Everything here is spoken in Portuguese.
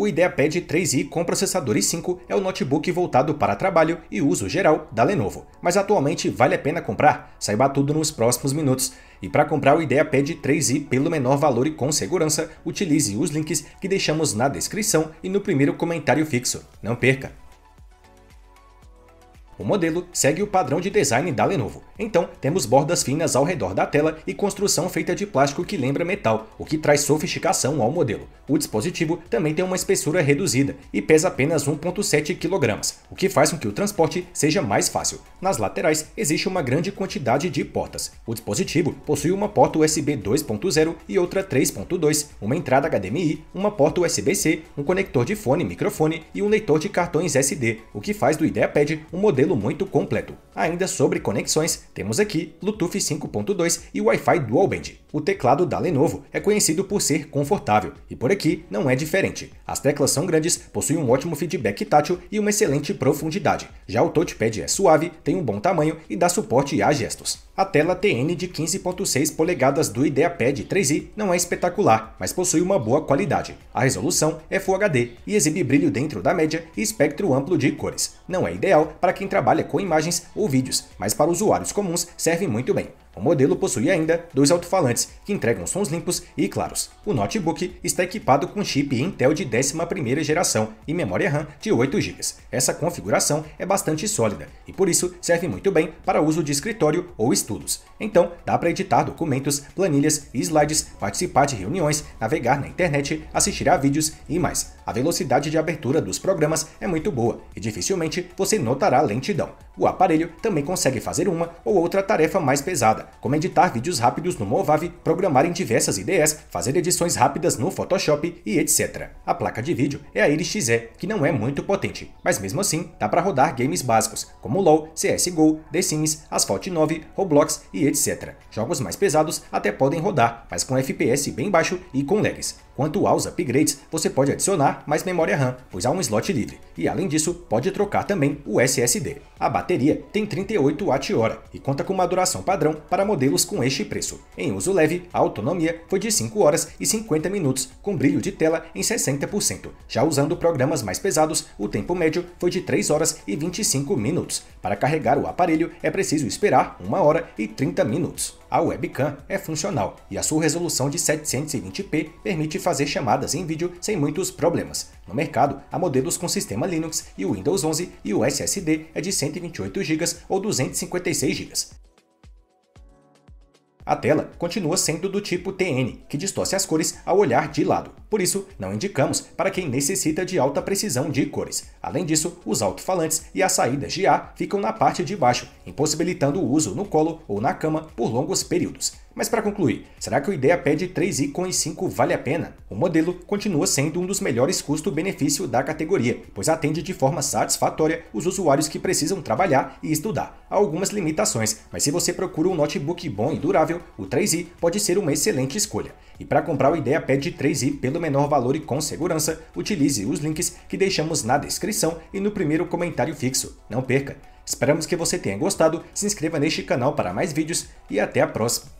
O IdeaPad 3i com processador i5 é o notebook voltado para trabalho e uso geral da Lenovo, mas atualmente vale a pena comprar? Saiba tudo nos próximos minutos. E para comprar o IdeaPad 3i pelo menor valor e com segurança, utilize os links que deixamos na descrição e no primeiro comentário fixo. Não perca! O modelo segue o padrão de design da Lenovo, então, temos bordas finas ao redor da tela e construção feita de plástico que lembra metal, o que traz sofisticação ao modelo. O dispositivo também tem uma espessura reduzida e pesa apenas 1.7 kg, o que faz com que o transporte seja mais fácil. Nas laterais, existe uma grande quantidade de portas. O dispositivo possui uma porta USB 2.0 e outra 3.2, uma entrada HDMI, uma porta USB-C, um conector de fone, e microfone e um leitor de cartões SD, o que faz do IdeaPad um modelo muito completo. Ainda sobre conexões, temos aqui Bluetooth 5.2 e Wi-Fi Dual Band. O teclado da Lenovo é conhecido por ser confortável e por aqui não é diferente. As teclas são grandes, possuem um ótimo feedback tátil e uma excelente profundidade. Já o touchpad é suave, tem um bom tamanho e dá suporte a gestos. A tela TN de 15.6 polegadas do IdeaPad 3i não é espetacular, mas possui uma boa qualidade. A resolução é Full HD e exibe brilho dentro da média e espectro amplo de cores. Não é ideal para quem trabalha com imagens ou vídeos, mas para usuários comuns serve muito bem. O modelo possui ainda dois alto-falantes que entregam sons limpos e claros. O notebook está equipado com chip Intel de 11 geração e memória RAM de 8 GB. Essa configuração é bastante sólida e por isso serve muito bem para uso de escritório ou estudos. Então, dá para editar documentos, planilhas e slides, participar de reuniões, navegar na internet, assistir a vídeos e mais a velocidade de abertura dos programas é muito boa e dificilmente você notará lentidão. O aparelho também consegue fazer uma ou outra tarefa mais pesada, como editar vídeos rápidos no Movavi, programar em diversas IDEs, fazer edições rápidas no Photoshop e etc. A placa de vídeo é a Iris XE, que não é muito potente, mas mesmo assim dá para rodar games básicos, como LoL, CSGO, The Sims, Asphalt 9, Roblox e etc. Jogos mais pesados até podem rodar, mas com FPS bem baixo e com lags. Quanto aos upgrades, você pode adicionar mais memória RAM, pois há um slot livre, e além disso, pode trocar também o SSD. A bateria tem 38 Wh e conta com uma duração padrão para modelos com este preço. Em uso leve, a autonomia foi de 5 horas e 50 minutos, com brilho de tela em 60%. Já usando programas mais pesados, o tempo médio foi de 3 horas e 25 minutos. Para carregar o aparelho, é preciso esperar 1 hora e 30 minutos. A webcam é funcional e a sua resolução de 720p permite fazer chamadas em vídeo sem muitos problemas. No mercado, há modelos com sistema Linux e Windows 11 e o SSD é de 128 GB ou 256 GB. A tela continua sendo do tipo TN, que distorce as cores ao olhar de lado. Por isso, não indicamos para quem necessita de alta precisão de cores. Além disso, os alto-falantes e as saídas de ar ficam na parte de baixo, impossibilitando o uso no colo ou na cama por longos períodos. Mas para concluir, será que o IdeaPad 3i com i5 vale a pena? O modelo continua sendo um dos melhores custo-benefício da categoria, pois atende de forma satisfatória os usuários que precisam trabalhar e estudar. Há algumas limitações, mas se você procura um notebook bom e durável, o 3i pode ser uma excelente escolha. E para comprar o IdeaPad 3i pelo menor valor e com segurança, utilize os links que deixamos na descrição e no primeiro comentário fixo. Não perca! Esperamos que você tenha gostado, se inscreva neste canal para mais vídeos e até a próxima!